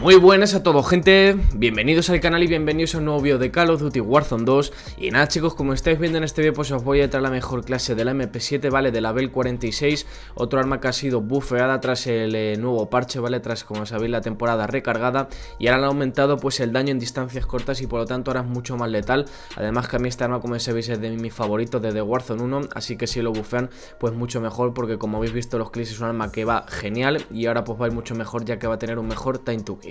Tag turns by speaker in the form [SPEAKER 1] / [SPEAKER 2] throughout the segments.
[SPEAKER 1] Muy buenas a todos gente, bienvenidos al canal y bienvenidos a un nuevo vídeo de Call of Duty Warzone 2 Y nada chicos, como estáis viendo en este vídeo pues os voy a traer la mejor clase de la MP7, vale, de la Bell 46 Otro arma que ha sido bufeada tras el eh, nuevo parche, vale, tras como sabéis la temporada recargada Y ahora han aumentado pues el daño en distancias cortas y por lo tanto ahora es mucho más letal Además que a mí esta arma como sabéis es de mis favoritos desde Warzone 1 Así que si lo bufean pues mucho mejor porque como habéis visto los clips es un arma que va genial Y ahora pues va a ir mucho mejor ya que va a tener un mejor time to kill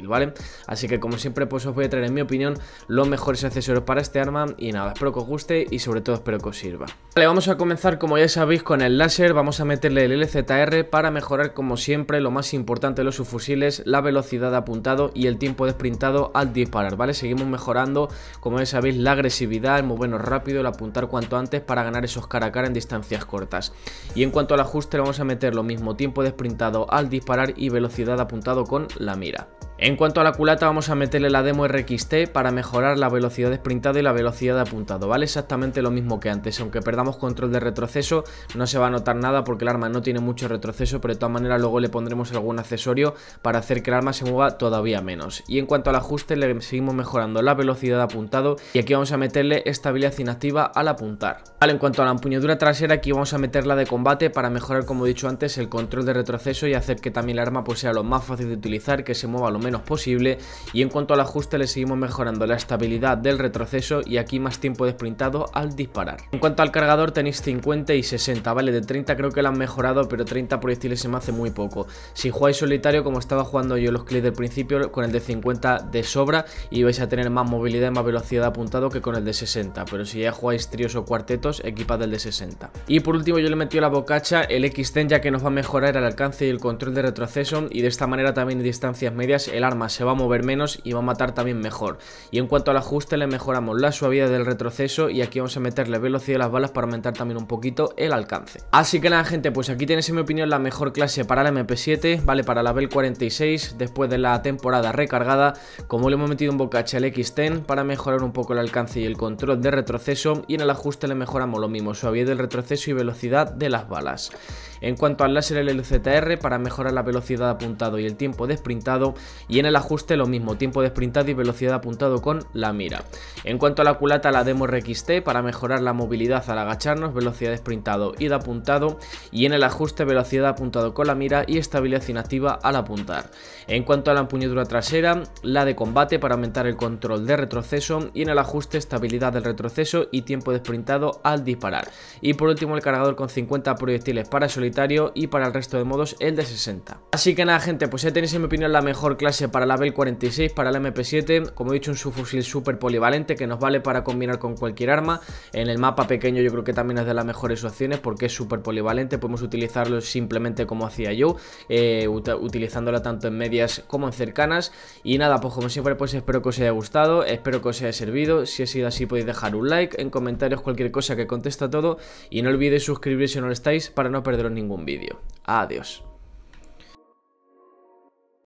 [SPEAKER 1] Así que como siempre pues os voy a traer en mi opinión los mejores accesorios para este arma y nada, espero que os guste y sobre todo espero que os sirva. Vale, vamos a comenzar como ya sabéis con el láser, vamos a meterle el LZR para mejorar como siempre lo más importante de los subfusiles, la velocidad de apuntado y el tiempo de sprintado al disparar, ¿vale? Seguimos mejorando como ya sabéis la agresividad, el movernos rápido, el apuntar cuanto antes para ganar esos cara a cara en distancias cortas. Y en cuanto al ajuste vamos a meter lo mismo, tiempo de sprintado al disparar y velocidad apuntado con la mira. En cuanto a la culata vamos a meterle la demo RXT para mejorar la velocidad de sprintado y la velocidad de apuntado, ¿vale? Exactamente lo mismo que antes, aunque perdamos control de retroceso no se va a notar nada porque el arma no tiene mucho retroceso, pero de todas maneras luego le pondremos algún accesorio para hacer que el arma se mueva todavía menos. Y en cuanto al ajuste le seguimos mejorando la velocidad de apuntado y aquí vamos a meterle estabilidad inactiva al apuntar. Vale, en cuanto a la empuñadura trasera aquí vamos a meterla de combate para mejorar como he dicho antes el control de retroceso y hacer que también el arma pues sea lo más fácil de utilizar, que se mueva lo menos posible y en cuanto al ajuste le seguimos mejorando la estabilidad del retroceso y aquí más tiempo de sprintado al disparar. En cuanto al cargador tenéis 50 y 60, vale, de 30 creo que lo han mejorado pero 30 proyectiles se me hace muy poco. Si jugáis solitario como estaba jugando yo los clics del principio con el de 50 de sobra y vais a tener más movilidad y más velocidad apuntado que con el de 60, pero si ya jugáis tríos o cuartetos equipa del de 60. Y por último yo le metí la bocacha el X10 ya que nos va a mejorar el alcance y el control de retroceso y de esta manera también distancias medias el arma se va a mover menos y va a matar también mejor. Y en cuanto al ajuste le mejoramos la suavidad del retroceso y aquí vamos a meterle velocidad a las balas para aumentar también un poquito el alcance. Así que nada gente, pues aquí tienes en mi opinión la mejor clase para la MP7, vale, para la Bell 46 después de la temporada recargada, como le hemos metido un bocache al X10 para mejorar un poco el alcance y el control de retroceso y en el ajuste le mejoramos lo mismo, suavidad del retroceso y velocidad de las balas. En cuanto al láser LZR para mejorar la velocidad de apuntado y el tiempo de sprintado y en el ajuste lo mismo, tiempo de sprintado y velocidad apuntado con la mira. En cuanto a la culata la Demo RXT para mejorar la movilidad al agacharnos, velocidad de sprintado y de apuntado y en el ajuste velocidad apuntado con la mira y estabilidad inactiva al apuntar. En cuanto a la empuñadura trasera, la de combate para aumentar el control de retroceso y en el ajuste estabilidad del retroceso y tiempo de sprintado al disparar. Y por último el cargador con 50 proyectiles para solitario y para el resto de modos el de 60. Así que nada gente, pues ya tenéis en mi opinión la mejor clase para la Bell 46, para la MP7, como he dicho un subfusil súper polivalente que nos vale para combinar con cualquier arma, en el mapa pequeño yo creo que también es de las mejores opciones porque es súper polivalente, podemos utilizarlo simplemente como hacía yo, eh, utilizándola tanto en medias como en cercanas, y nada, pues como siempre pues espero que os haya gustado, espero que os haya servido, si ha sido así podéis dejar un like, en comentarios cualquier cosa que contesta todo, y no olvidéis suscribirse si no lo estáis para no perderos ningún vídeo. Adiós.